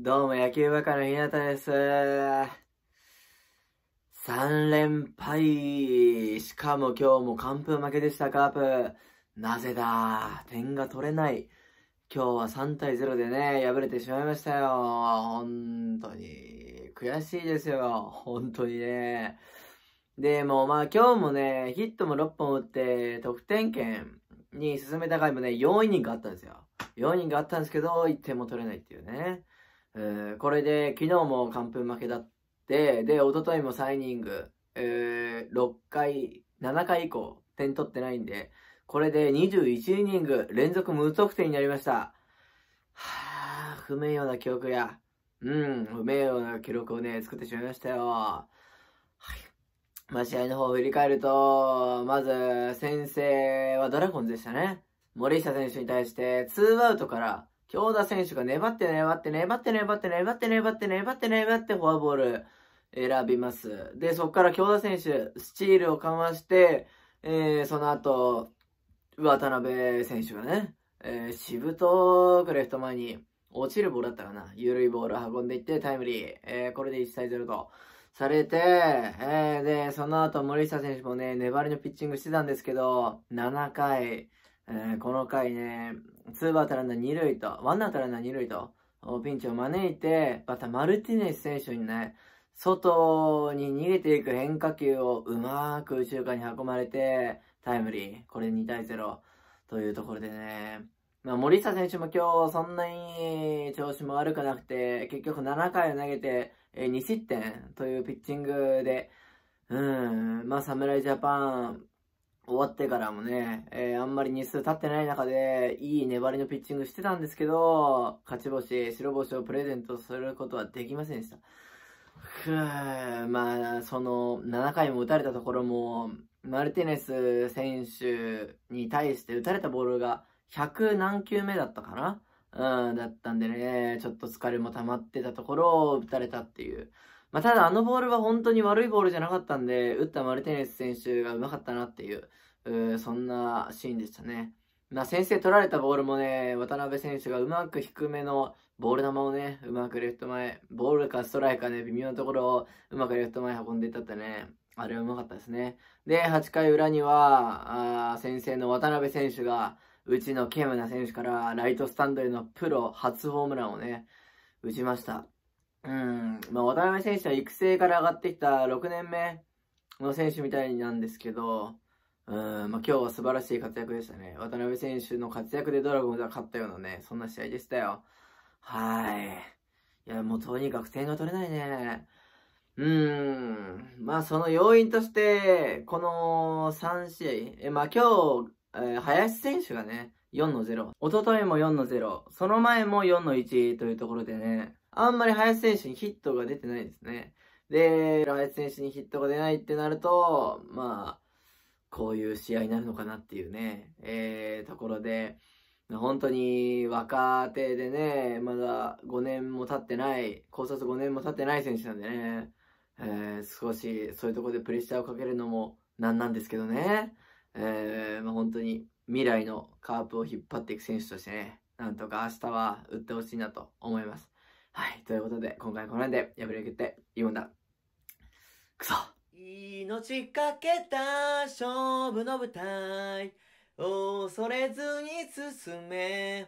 どうも野球バカの日向です。3連敗。しかも今日も完封負けでした、カープ。なぜだ点が取れない。今日は3対0でね、敗れてしまいましたよ。本当に。悔しいですよ。本当にね。で、もまあ今日もね、ヒットも6本打って、得点圏に進めた回もね、4イニングあったんですよ。4イニングあったんですけど、1点も取れないっていうね。えー、これで昨日も完封負けだって、で、一昨日もサイニング、えー、6回、7回以降、点取ってないんで、これで21イニング連続無得点になりました。はぁ、不名誉な記憶や、うん、不名誉な記録をね、作ってしまいましたよ。はい。まあ、試合の方を振り返ると、まず、先制はドラゴンズでしたね。森下選手に対して、ツーアウトから、京田選手が粘って粘って粘って粘って粘って粘って粘って粘ってフォアボール選びます。で、そこから京田選手、スチールをかまして、えー、その後、渡辺選手がね、えー、しぶとくレフト前に落ちるボールだったかな。緩いボールを運んでいってタイムリー。えー、これで1対0とされて、えー、で、その後森下選手もね、粘りのピッチングしてたんですけど、7回、えー、この回ね、ツーバートラン2塁と、ワンアウトランナー2塁と、ピンチを招いて、またマルティネス選手にね、外に逃げていく変化球をうまく中間に運ばれて、タイムリー。これ2対0というところでね。まあ、森下選手も今日そんなに調子も悪くなくて、結局7回を投げて2失点というピッチングで、うん、まあ侍ジャパン、終わってからもね、えー、あんまり日数経ってない中で、いい粘りのピッチングしてたんですけど、勝ち星、白星をプレゼントすることはできませんでした。ふぅ、まあ、その、7回も打たれたところも、マルティネス選手に対して打たれたボールが100何球目だったかなうん、だったんでね、ちょっと疲れも溜まってたところを打たれたっていう。まあ、ただあのボールは本当に悪いボールじゃなかったんで、打ったマルテネス選手がうまかったなっていう、うそんなシーンでしたね。まあ、先生取られたボールもね、渡辺選手がうまく低めのボール球をね、うまくレフト前、ボールかストライクかね、微妙なところをうまくレフト前運んでいったってね、あれはうまかったですね。で、8回裏には、あ先生の渡辺選手が、うちのケムナ選手からライトスタンドへのプロ初ホームランをね、打ちました。うん、まあ、渡辺選手は育成から上がってきた6年目の選手みたいなんですけど、うん、まあ、今日は素晴らしい活躍でしたね。渡辺選手の活躍でドラゴンズは勝ったようなね、そんな試合でしたよ。はい。いや、もうとにかく点が取れないね。うーん。まあ、その要因として、この3試合、え、まあ今日、えー、林選手がね、4の0。一昨日も4の0。その前も4の1というところでね、あんまり林選手にヒットが出てないですね。で、林選手にヒットが出ないってなると、まあ、こういう試合になるのかなっていうね、えー、ところで、本当に若手でね、まだ5年も経ってない、高卒5年も経ってない選手なんでね、えー、少しそういうところでプレッシャーをかけるのもなんなんですけどね、えー、まあ、本当に未来のカープを引っ張っていく選手としてね、なんとか明日は打ってほしいなと思います。はい、ということで、今回この辺で、破れきって、いいもんだ。くそ命かけた勝負の舞台恐れずに進め